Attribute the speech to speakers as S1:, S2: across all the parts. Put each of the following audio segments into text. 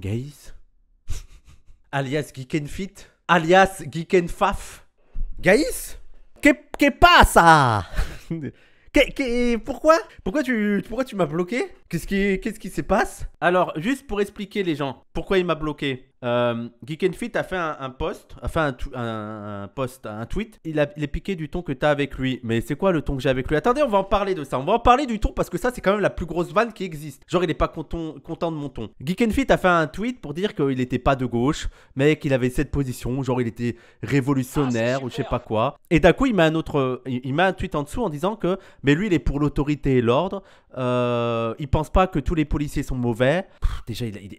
S1: Gaïs Alias Fit Alias Faf Gaïs Qu'est pas ça Qu qu pourquoi Pourquoi tu, pourquoi tu m'as bloqué Qu'est-ce qui, qu'est-ce qui se passe Alors, juste pour expliquer les gens, pourquoi il m'a bloqué euh, Geek and Fit a fait un, post, un, un tweet. Il, a, il est piqué du ton que t'as avec lui. Mais c'est quoi le ton que j'ai avec lui Attendez, on va en parler de ça. On va en parler du ton parce que ça, c'est quand même la plus grosse vanne qui existe. Genre, il est pas content, content de mon ton. Geek and Fit a fait un tweet pour dire qu'il n'était pas de gauche, mais qu'il avait cette position. Genre, il était révolutionnaire ah, ou je sais pas quoi. Et d'un coup, il met un autre, il met un tweet en dessous en disant que, mais lui, il est pour l'autorité et l'ordre. Euh, il pense pas que tous les policiers sont mauvais. déjà, il, est...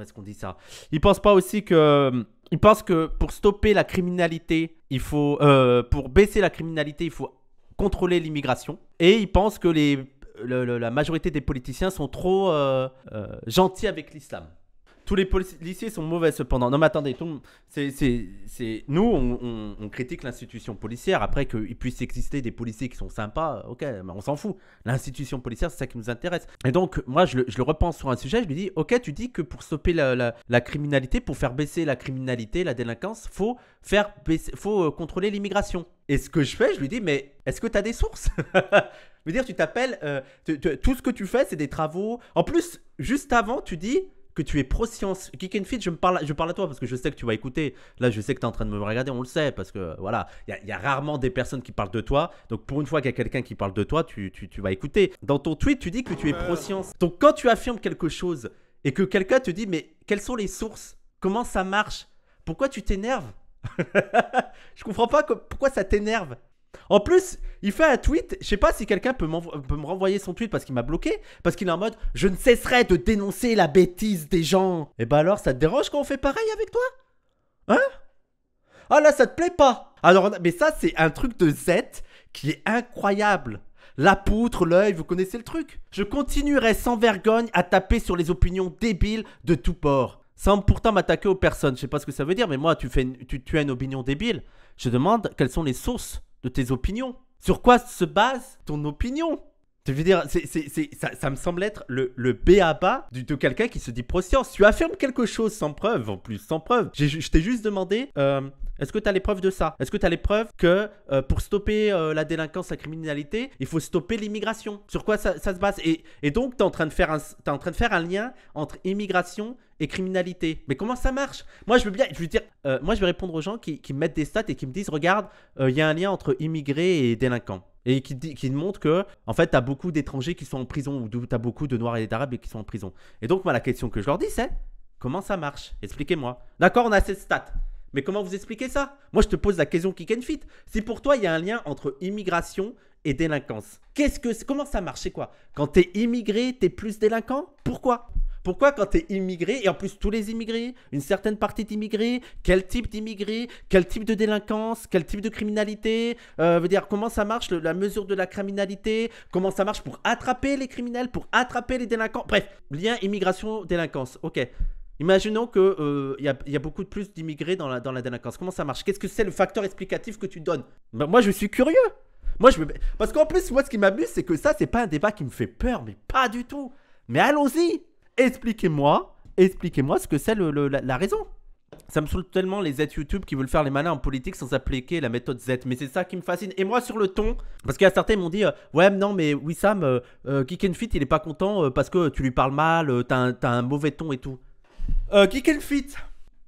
S1: Est-ce qu'on dit ça Il pense pas aussi que. Ils pensent que pour stopper la criminalité, il faut. Euh, pour baisser la criminalité, il faut contrôler l'immigration. Et il pense que les, la majorité des politiciens sont trop euh, euh, gentils avec l'islam. Tous les policiers sont mauvais cependant. Non mais attendez, c'est, nous on, critique l'institution policière. Après qu'il puisse exister des policiers qui sont sympas, ok, mais on s'en fout. L'institution policière, c'est ça qui nous intéresse. Et donc moi je le, repense sur un sujet, je lui dis, ok, tu dis que pour stopper la, criminalité, pour faire baisser la criminalité, la délinquance, faut faire faut euh, contrôler l'immigration. Et ce que je fais, je lui dis, mais est-ce que tu as des sources Je veux dire, tu t'appelles, euh, tout ce que tu fais, c'est des travaux. En plus, juste avant, tu dis, que tu es pro-science. Fit, je, me parle, je parle à toi parce que je sais que tu vas écouter. Là, je sais que tu es en train de me regarder, on le sait, parce que voilà, il y, a rarement des personnes qui parlent de toi. Donc, pour une fois qu'il y a quelqu'un qui parle de toi, tu, tu, vas écouter. Dans ton tweet, tu dis que tu es pro-science. Euh. Donc, quand tu affirmes quelque chose et que quelqu'un te dit, mais quelles sont les sources Comment ça marche Pourquoi tu t'énerves Je comprends pas pourquoi ça t'énerve. En plus, il fait un tweet, je sais pas si quelqu'un peut, me renvoyer son tweet parce qu'il m'a bloqué, parce qu'il est en mode « Je ne cesserai de dénoncer la bêtise des gens !» Et eh bah ben alors, ça te dérange quand on fait pareil avec toi Hein Ah là, ça te plaît pas Alors, mais ça, c'est un truc de Z qui est incroyable la poutre, l'œil, vous connaissez le truc. Je continuerai sans vergogne à taper sur les opinions débiles de tout port. Sans pourtant m'attaquer aux personnes. Je sais pas ce que ça veut dire, mais moi, tu, fais tu, as une opinion débile. Je demande quelles sont les sources de tes opinions. Sur quoi se base ton opinion je veux dire, c'est, ça, me semble être le, le béaba de, de quelqu'un qui se dit pro Tu affirmes quelque chose sans preuve, en plus, sans preuve. je t'ai juste demandé. Euh, est-ce que tu as les preuves de ça Est-ce que tu as les preuves que euh, pour stopper euh, la délinquance, la criminalité, il faut stopper l'immigration Sur quoi ça, se base et, donc, tu es, en train de faire t'es en train de faire un lien entre immigration et criminalité. Mais comment ça marche Moi, je veux bien, je veux dire, moi, je vais répondre aux gens qui, qui, mettent des stats et qui me disent, regarde, il y a un lien entre immigrés et délinquants et qui, montre que, en fait, t'as beaucoup d'étrangers qui sont en prison, ou t'as beaucoup de Noirs et d'Arabes qui sont en prison. Et donc, moi, la question que je leur dis, c'est comment ça marche Expliquez-moi. D'accord, on a cette stat. Mais comment vous expliquez ça Moi, je te pose la question qui fit. Si pour toi, il y a un lien entre immigration et délinquance, qu'est-ce que, comment ça marche C'est quoi Quand t'es immigré, t'es plus délinquant Pourquoi pourquoi quand tu es immigré, et en plus tous les immigrés, une certaine partie d'immigrés, quel type d'immigrés, quel type de délinquance, quel type de criminalité, euh, veut dire comment ça marche, la mesure de la criminalité, comment ça marche pour attraper les criminels, pour attraper les délinquants, bref, lien immigration-délinquance, ok. Imaginons qu'il euh, y, a, beaucoup plus d'immigrés dans la, dans la délinquance. Comment ça marche Qu'est-ce que c'est le facteur explicatif que tu donnes ben, Moi, je suis curieux. Moi, je Parce qu'en plus, moi, ce qui m'amuse, c'est que ça, c'est pas un débat qui me fait peur, mais pas du tout. Mais allons-y expliquez-moi, expliquez-moi ce que c'est la, raison. Ça me saoule tellement les Z YouTube qui veulent faire les malins en politique sans appliquer la méthode Z. Mais c'est ça qui me fascine. Et moi, sur le ton, parce a certains m'ont dit euh, Ouais, non, mais Wissam, Sam, euh, euh, Fit, il est pas content parce que tu lui parles mal, t'as un, un, mauvais ton et tout. Kick Fit,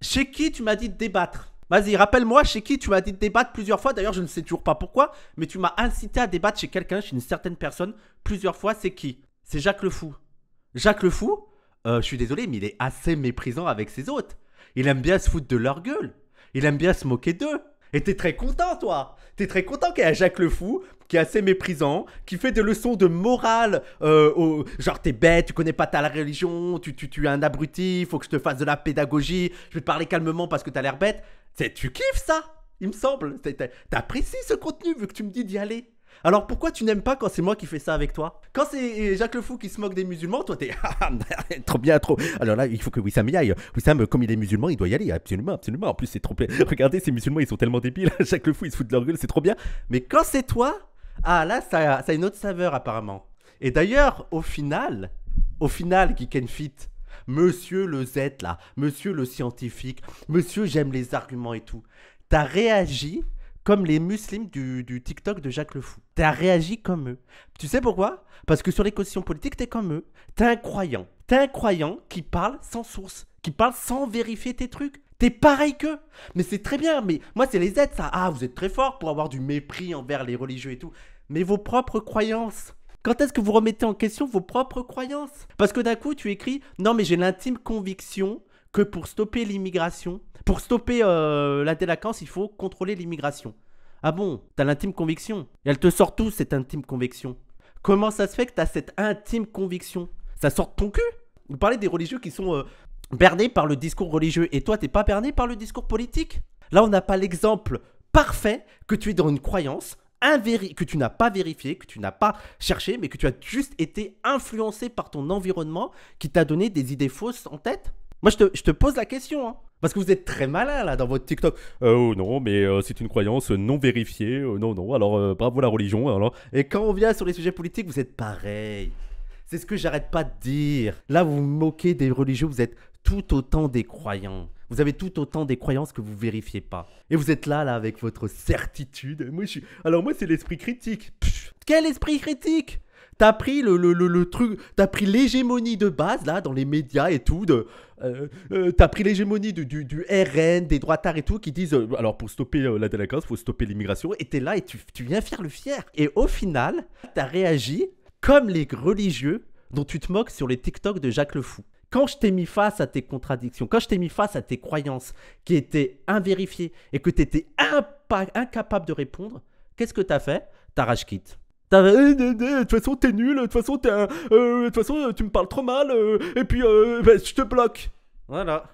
S1: chez qui tu m'as dit de débattre Vas-y, rappelle-moi chez qui tu m'as dit de débattre plusieurs fois. D'ailleurs, je ne sais toujours pas pourquoi, mais tu m'as incité à débattre chez quelqu'un, chez une certaine personne, plusieurs fois. C'est qui C'est Jacques le Fou. Jacques le Fou, euh, je suis désolé, mais il est assez méprisant avec ses hôtes. Il aime bien se foutre de leur gueule. Il aime bien se moquer d'eux. Et t'es très content, toi T'es très content qu'il y ait Jacques le Fou, qui est assez méprisant, qui fait des leçons de morale, euh, genre t'es bête, tu connais pas ta religion, tu, tu, es un abruti, il faut que je te fasse de la pédagogie, je vais te parler calmement parce que t'as l'air bête. Tu kiffes ça, il me semble. T'apprécies ce contenu vu que tu me dis d'y aller. Alors pourquoi tu n'aimes pas quand c'est moi qui fais ça avec toi Quand c'est euh, Jacques Le Fou qui se moque des musulmans, toi t'es ah, trop bien, trop. Alors là, il faut que Wissam y aille. Wissam, comme il est musulman, il doit y aller, absolument, absolument. En plus, c'est trop. Regardez, ces musulmans, ils sont tellement débiles. Jacques Le Fou, ils se foutent de leur gueule, c'est trop bien. Mais quand c'est toi, ah là, ça, ça, a une autre saveur apparemment. Et d'ailleurs, au final, au final, Geek and Fit, monsieur le Z là, monsieur le scientifique, monsieur j'aime les arguments et tout, t'as réagi comme les musulmans du, TikTok de Jacques Le Fou. T'as réagi comme eux. Tu sais pourquoi Parce que sur les questions politiques, t'es comme eux. T'es un croyant. T'es un croyant qui parle sans source, qui parle sans vérifier tes trucs. T'es pareil qu'eux. Mais c'est très bien. Mais moi, c'est les aides, ça. Ah, vous êtes très fort pour avoir du mépris envers les religieux et tout. Mais vos propres croyances. Quand est-ce que vous remettez en question vos propres croyances Parce que d'un coup, tu écris Non, mais j'ai l'intime conviction que pour stopper l'immigration, pour stopper euh, la délinquance, il faut contrôler l'immigration. Ah bon, t'as l'intime conviction. elle te sort tout cette intime conviction. Comment ça se fait que t'as cette intime conviction Ça sort de ton cul Vous parlez des religieux qui sont euh, bernés par le discours religieux et toi t'es pas berné par le discours politique Là on n'a pas l'exemple parfait que tu es dans une croyance que tu n'as pas vérifié, que tu n'as pas cherché, mais que tu as juste été influencé par ton environnement qui t'a donné des idées fausses en tête moi, je te, je te pose la question. Hein. Parce que vous êtes très malin là dans votre TikTok. Euh, oh non, mais euh, c'est une croyance non vérifiée. Euh, non, non. Alors bravo la religion. Hein, alors. Et quand on vient sur les sujets politiques, vous êtes pareil. C'est ce que j'arrête pas de dire. Là, vous vous moquez des religieux. Vous êtes tout autant des croyants. Vous avez tout autant des croyances que vous vérifiez pas. Et vous êtes là là avec votre certitude. Moi, je suis... Alors moi, c'est l'esprit critique. quel esprit critique T'as pris le, le, le, pris l'hégémonie de base, là, dans les médias et tout, de, euh, euh, t'as pris l'hégémonie du, RN, des droitards et tout, qui disent, euh, alors pour stopper la délinquance, faut stopper l'immigration, et t'es là et tu, tu viens faire le fier. Et au final, t'as réagi comme les religieux dont tu te moques sur les TikTok de Jacques Le Fou quand je t'ai mis face à tes contradictions, quand je t'ai mis face à tes croyances qui étaient invérifiées et que t'étais étais incapable de répondre, qu'est-ce que t'as fait T'as rage eh, eh, eh, de toute façon t'es nul, de toute façon t'es un, euh, de toute façon tu me parles trop mal, euh, et puis euh, ben, je te bloque. Voilà.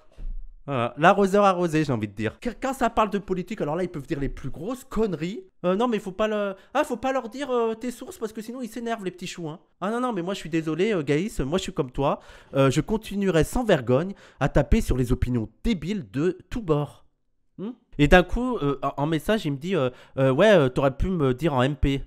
S1: Voilà. L'arroseur arrosé, j'ai envie de dire. Quand ça parle de politique, alors là, ils peuvent dire les plus grosses conneries. non, mais faut pas, le... ah, faut pas leur dire tes sources parce que sinon ils s'énervent, les petits choux. Hein. Ah non, non, mais moi je suis désolé, Gaïs, moi je suis comme toi. je continuerai sans vergogne à taper sur les opinions débiles de tous bords. Hmm et d'un coup, en message, il me dit Ouais, t'aurais pu me dire en MP.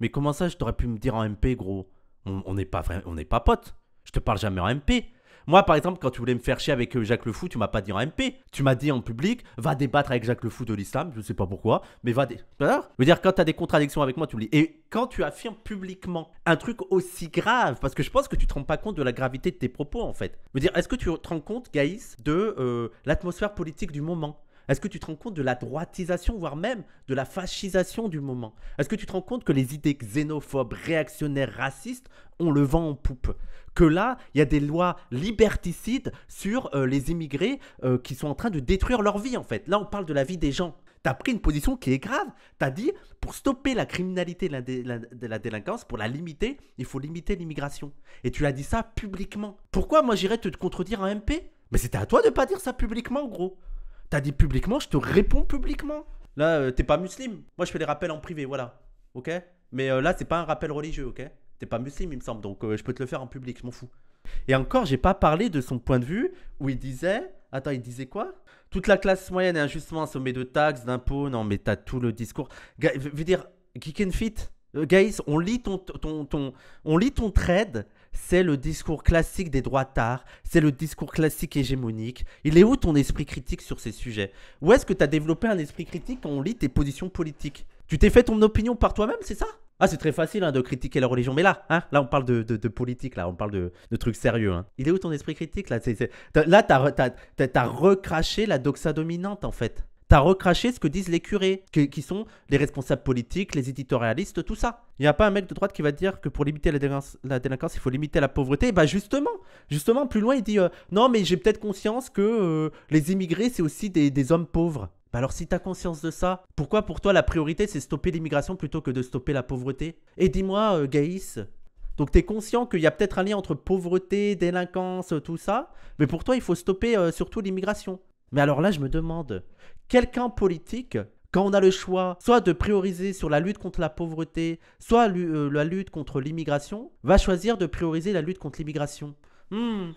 S1: Mais comment ça, je t'aurais pu me dire en MP, gros On n'est pas, on n'est pas potes. Je te parle jamais en MP. Moi, par exemple, quand tu voulais me faire chier avec euh, Jacques Le Fou, tu m'as pas dit en MP. Tu m'as dit en public, va débattre avec Jacques Le Fou de l'islam, je sais pas pourquoi, mais va. Dé... veux dire, quand tu as des contradictions avec moi, tu me dis. Et quand tu affirmes publiquement un truc aussi grave, parce que je pense que tu te rends pas compte de la gravité de tes propos, en fait. Je veux dire, est-ce que tu te rends compte, Gaïs, de euh, l'atmosphère politique du moment est-ce que tu te rends compte de la droitisation, voire même de la fascisation du moment Est-ce que tu te rends compte que les idées xénophobes, réactionnaires, racistes, ont le vent en poupe que là, il y a des lois liberticides sur euh, les immigrés euh, qui sont en train de détruire leur vie, en fait. Là, on parle de la vie des gens. Tu as pris une position qui est grave. Tu as dit, pour stopper la criminalité la de la délinquance, pour la limiter, il faut limiter l'immigration. Et tu as dit ça publiquement. Pourquoi moi j'irais te contredire en MP mais c'était à toi de pas dire ça publiquement, gros. T'as dit publiquement, je te réponds publiquement. Là, euh, t'es pas musulman. Moi, je fais les rappels en privé, voilà. Ok Mais euh, là, c'est pas un rappel religieux, ok T'es pas musulman, il me semble, donc euh, je peux te le faire en public, je m'en fous. Et encore, j'ai pas parlé de son point de vue où il disait. Attends, il disait quoi Toute la classe moyenne est injustement assommée de taxes, d'impôts. Non, mais t'as tout le discours. Ga veux dire, Geek and Fit, guys, on lit ton, ton, ton, on lit ton trade c'est le discours classique des droits d'art, c'est le discours classique hégémonique. Il est où ton esprit critique sur ces sujets Où est-ce que tu as développé un esprit critique quand on lit tes positions politiques Tu t'es fait ton opinion par toi-même, c'est ça ah, c'est très facile hein, de critiquer la religion, mais là, hein, là, on parle de, de, politique, là, on parle de, de trucs sérieux. Hein. Il est où ton esprit critique là tu Là, t'as, as recraché la doxa dominante en fait. T'as recraché ce que disent les curés, qui, sont les responsables politiques, les éditorialistes, tout ça. Il n'y a pas un mec de droite qui va dire que pour limiter la délinquance, il faut limiter la pauvreté. bah justement, justement, plus loin, il dit euh, non, mais j'ai peut-être conscience que euh, les immigrés, c'est aussi des, hommes pauvres. Bah alors si t'as conscience de ça, pourquoi pour toi la priorité c'est stopper l'immigration plutôt que de stopper la pauvreté Et dis-moi, euh, Gaïs, donc t'es conscient qu'il y a peut-être un lien entre pauvreté, délinquance, tout ça, mais pour toi il faut stopper surtout l'immigration. Mais alors là, je me demande, quelqu'un politique, quand on a le choix soit de prioriser sur la lutte contre la pauvreté, soit euh, la lutte contre l'immigration, va choisir de prioriser la lutte contre l'immigration. Hmm.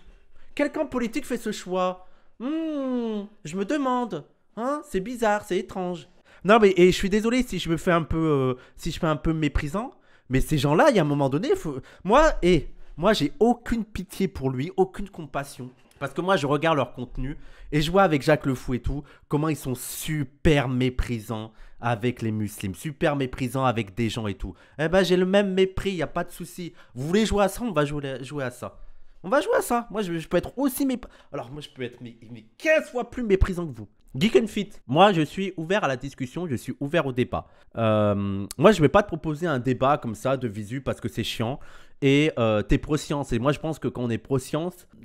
S1: Quelqu'un politique fait ce choix. Hmm. Je me demande. Hein c'est bizarre, c'est étrange. Non mais et je suis désolé si je me fais un peu euh, si je fais un peu méprisant, mais ces gens-là, il y a un moment donné, moi et eh, moi j'ai aucune pitié pour lui, aucune compassion. Parce que moi, je regarde leur contenu et je vois avec Jacques Le Fou et tout comment ils sont super méprisants avec les muslims, super méprisants avec des gens et tout. Eh ben, j'ai le même mépris, il n'y a pas de souci. Vous voulez jouer à ça On va jouer, jouer à ça. On va jouer à ça. Moi, je, peux être aussi méprisant. Alors, moi, je peux être mais 15 fois plus méprisant que vous. Geek and Fit, moi je suis ouvert à la discussion, je suis ouvert au débat. Euh, moi je vais pas te proposer un débat comme ça de visu parce que c'est chiant et euh, t'es pro Et moi, je pense que quand on est pro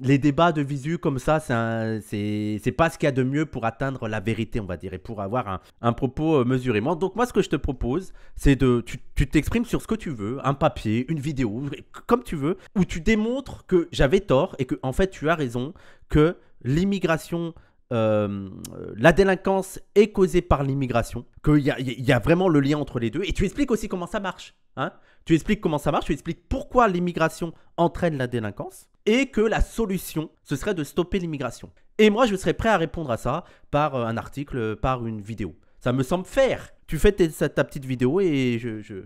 S1: les débats de visu comme ça, c'est pas ce qu'il y a de mieux pour atteindre la vérité, on va dire, et pour avoir un, un propos euh, mesuré. Donc, moi, ce que je te propose, c'est de. Tu t'exprimes sur ce que tu veux, un papier, une vidéo, comme tu veux, où tu démontres que j'avais tort et que, en fait, tu as raison, que l'immigration. Euh, la délinquance est causée par l'immigration, qu'il y, y, a vraiment le lien entre les deux, et tu expliques aussi comment ça marche. Hein tu expliques comment ça marche, tu expliques pourquoi l'immigration entraîne la délinquance et que la solution, ce serait de stopper l'immigration. Et moi, je serais prêt à répondre à ça par euh, un article, euh, par une vidéo. Ça me semble faire. Tu fais ta petite vidéo et je,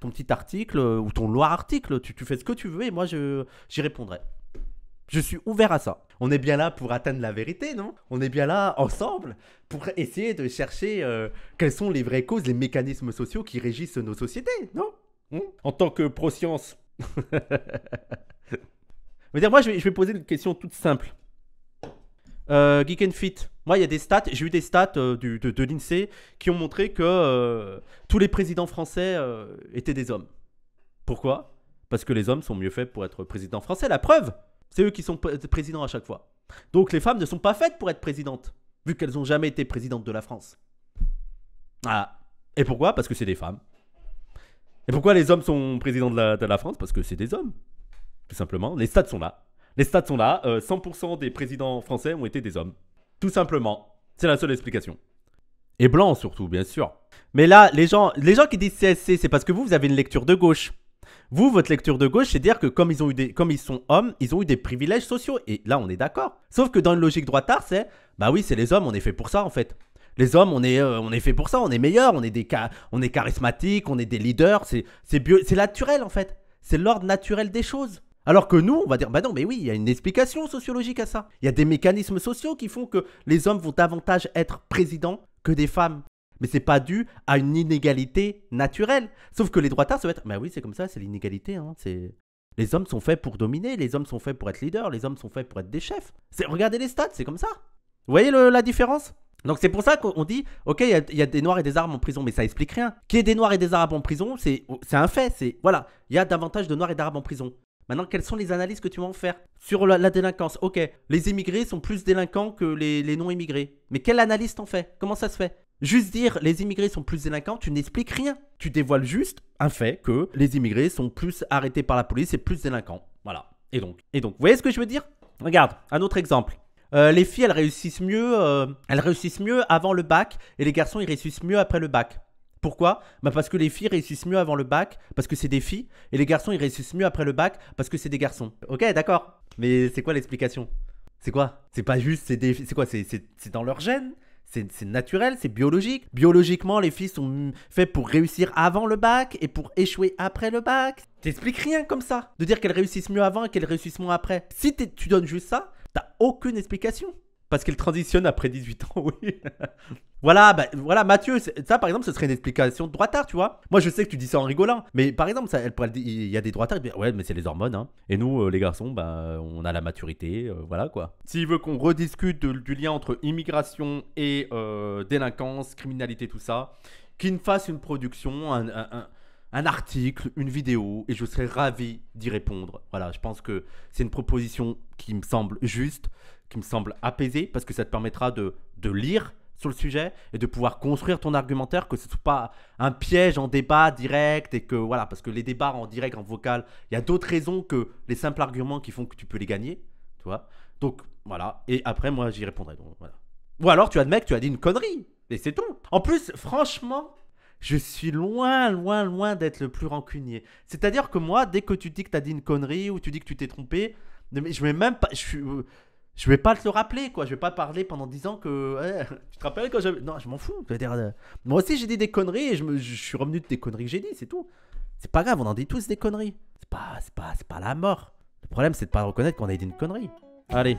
S1: ton petit article euh, ou ton loi article, tu, fais ce que tu veux et moi, j'y répondrai. Je suis ouvert à ça. On est bien là pour atteindre la vérité, non On est bien là ensemble pour essayer de chercher quelles sont les vraies causes, les mécanismes sociaux qui régissent nos sociétés, non Hmm? en tant que pro-science. dire, moi, je vais, poser une question toute simple. Euh, Geek and Fit. Moi, il y a des stats, j'ai eu des stats euh, de, l'INSEE qui ont montré que euh, tous les présidents français étaient des hommes. Pourquoi Parce que les hommes sont mieux faits pour être président français. La preuve, c'est eux qui sont présidents à chaque fois. Donc les femmes ne sont pas faites pour être présidentes, vu qu'elles n'ont jamais été présidentes de la France. Ah. Et pourquoi Parce que c'est des femmes. Et pourquoi les hommes sont présidents de la, France Parce que c'est des hommes, tout simplement. Les stats sont là. Les stats sont là. 100% euh, des présidents français ont été des hommes. Tout simplement. C'est la seule explication. Et blanc surtout, bien sûr. Mais là, les gens, les gens qui disent CSC, c'est parce que vous, vous avez une lecture de gauche. Vous, votre lecture de gauche, c'est dire que comme ils, sont hommes, ils ont eu des privilèges sociaux. Et là, on est d'accord. Sauf que dans une logique droite-art, c'est bah oui, c'est les hommes, on est fait pour ça en fait. Les hommes, on est, euh, on est fait pour ça, on est meilleurs, on est, des on est charismatiques, on est des leaders, c'est naturel en fait. C'est l'ordre naturel des choses. Alors que nous, on va dire, bah non, mais oui, il y a une explication sociologique à ça. Il y a des mécanismes sociaux qui font que les hommes vont davantage être présidents que des femmes. Mais c'est pas dû à une inégalité naturelle. Sauf que les droits droitards se être, bah oui, c'est comme ça, c'est l'inégalité. Hein, les hommes sont faits pour dominer, les hommes sont faits pour être leaders, les hommes sont faits pour être des chefs. Regardez les stats, c'est comme ça. Vous voyez la différence donc c'est pour ça qu'on dit, ok, il y, a, des noirs et des arabes en prison, mais ça explique rien. Qu'il y ait des noirs et des arabes en prison, c'est un fait. C'est voilà, il y a davantage de noirs et d'arabes en prison. Maintenant, quelles sont les analyses que tu vas en faire sur la, délinquance Ok, les immigrés sont plus délinquants que les, non-immigrés. Mais quelle analyse t'en fais Comment ça se fait Juste dire les immigrés sont plus délinquants, tu n'expliques rien. Tu dévoiles juste un fait que les immigrés sont plus arrêtés par la police et plus délinquants. Voilà. Et donc, et donc, vous voyez ce que je veux dire Regarde, un autre exemple. Euh, les filles, elles réussissent mieux, euh, elles réussissent mieux avant le bac, et les garçons, ils réussissent mieux après le bac. Pourquoi bah, Parce que les filles réussissent mieux avant le bac, parce que c'est des filles, et les garçons, ils réussissent mieux après le bac, parce que c'est des garçons. Ok, d'accord. Mais c'est quoi l'explication C'est quoi C'est pas juste, c'est des... quoi C'est dans leur gène c'est naturel, c'est biologique. Biologiquement, les filles sont faites pour réussir avant le bac et pour échouer après le bac. T'expliques rien comme ça. De dire qu'elles réussissent mieux avant et qu'elles réussissent moins après. Si tu donnes juste ça, T'as aucune explication. Parce qu'elle transitionne après 18 ans, oui. voilà, bah, voilà, Mathieu, ça par exemple, ce serait une explication de droitard, tu vois. Moi, je sais que tu dis ça en rigolant, mais par exemple, il y a des droitards, ouais, mais c'est les hormones, hein. Et nous, euh, les garçons, bah, on a la maturité, euh, voilà quoi. S'il veut qu'on rediscute du lien entre immigration et euh, délinquance, criminalité, tout ça, qu'il fasse une production, un un article, une vidéo, et je serais ravi d'y répondre. Voilà, je pense que c'est une proposition qui me semble juste, qui me semble apaisée, parce que ça te permettra de, de lire sur le sujet et de pouvoir construire ton argumentaire, que ce soit pas un piège en débat direct et que voilà, parce que les débats en direct, en vocal, il y a d'autres raisons que les simples arguments qui font que tu peux les gagner, tu vois. Donc voilà, et après moi j'y répondrai. Donc, voilà. Ou alors tu de que tu as dit une connerie, et c'est tout. En plus, franchement, je suis loin, loin, loin d'être le plus rancunier. C'est-à-dire que moi, dès que tu dis que tu as dit une connerie ou tu dis que tu t'es trompé, je vais même pas. Je, euh, je vais pas te le rappeler, quoi. Je vais pas parler pendant 10 ans que. tu te rappelles quand j'avais. Non, je m'en fous. Euh, moi aussi, j'ai dit des conneries et je, suis revenu de des conneries que j'ai dit, c'est tout. C'est pas grave, on en dit tous des conneries. C'est pas, pas, pas la mort. Le problème, c'est de pas reconnaître qu'on a dit une connerie. Allez,